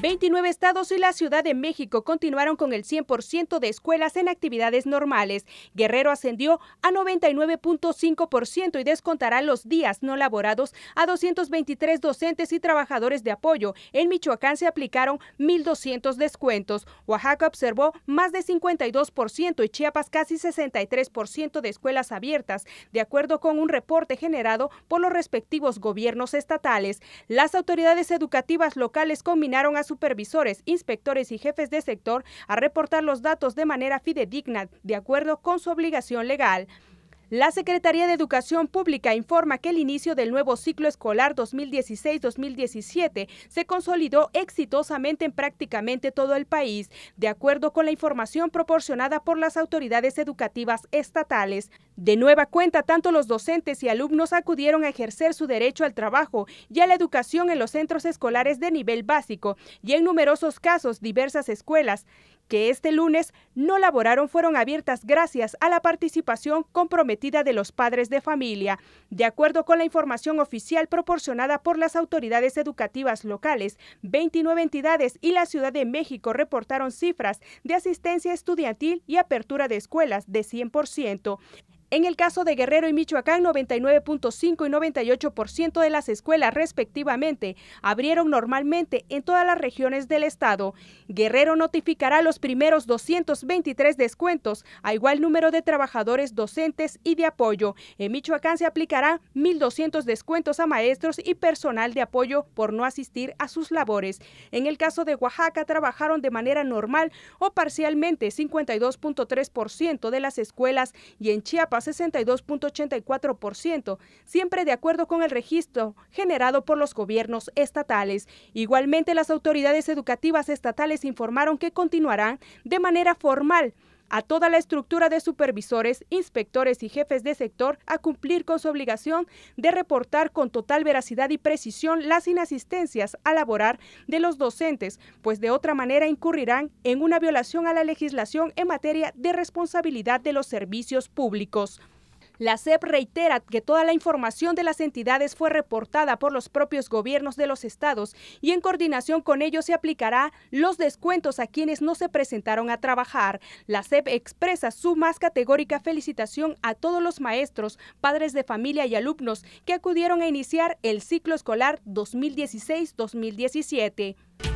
29 estados y la Ciudad de México continuaron con el 100% de escuelas en actividades normales. Guerrero ascendió a 99.5% y descontará los días no laborados a 223 docentes y trabajadores de apoyo. En Michoacán se aplicaron 1.200 descuentos. Oaxaca observó más de 52% y Chiapas casi 63% de escuelas abiertas, de acuerdo con un reporte generado por los respectivos gobiernos estatales. Las autoridades educativas locales combinaron a supervisores, inspectores y jefes de sector a reportar los datos de manera fidedigna, de acuerdo con su obligación legal. La Secretaría de Educación Pública informa que el inicio del nuevo ciclo escolar 2016-2017 se consolidó exitosamente en prácticamente todo el país, de acuerdo con la información proporcionada por las autoridades educativas estatales. De nueva cuenta, tanto los docentes y alumnos acudieron a ejercer su derecho al trabajo y a la educación en los centros escolares de nivel básico y en numerosos casos diversas escuelas que este lunes no laboraron fueron abiertas gracias a la participación comprometida de los padres de familia. De acuerdo con la información oficial proporcionada por las autoridades educativas locales, 29 entidades y la Ciudad de México reportaron cifras de asistencia estudiantil y apertura de escuelas de 100%. En el caso de Guerrero y Michoacán, 99.5 y 98% de las escuelas respectivamente abrieron normalmente en todas las regiones del estado. Guerrero notificará los primeros 223 descuentos a igual número de trabajadores docentes y de apoyo. En Michoacán se aplicará 1.200 descuentos a maestros y personal de apoyo por no asistir a sus labores. En el caso de Oaxaca trabajaron de manera normal o parcialmente 52.3% de las escuelas y en Chiapas a 62.84%, siempre de acuerdo con el registro generado por los gobiernos estatales. Igualmente, las autoridades educativas estatales informaron que continuarán de manera formal a toda la estructura de supervisores, inspectores y jefes de sector a cumplir con su obligación de reportar con total veracidad y precisión las inasistencias a laborar de los docentes, pues de otra manera incurrirán en una violación a la legislación en materia de responsabilidad de los servicios públicos. La SEP reitera que toda la información de las entidades fue reportada por los propios gobiernos de los estados y en coordinación con ellos se aplicará los descuentos a quienes no se presentaron a trabajar. La SEP expresa su más categórica felicitación a todos los maestros, padres de familia y alumnos que acudieron a iniciar el ciclo escolar 2016-2017.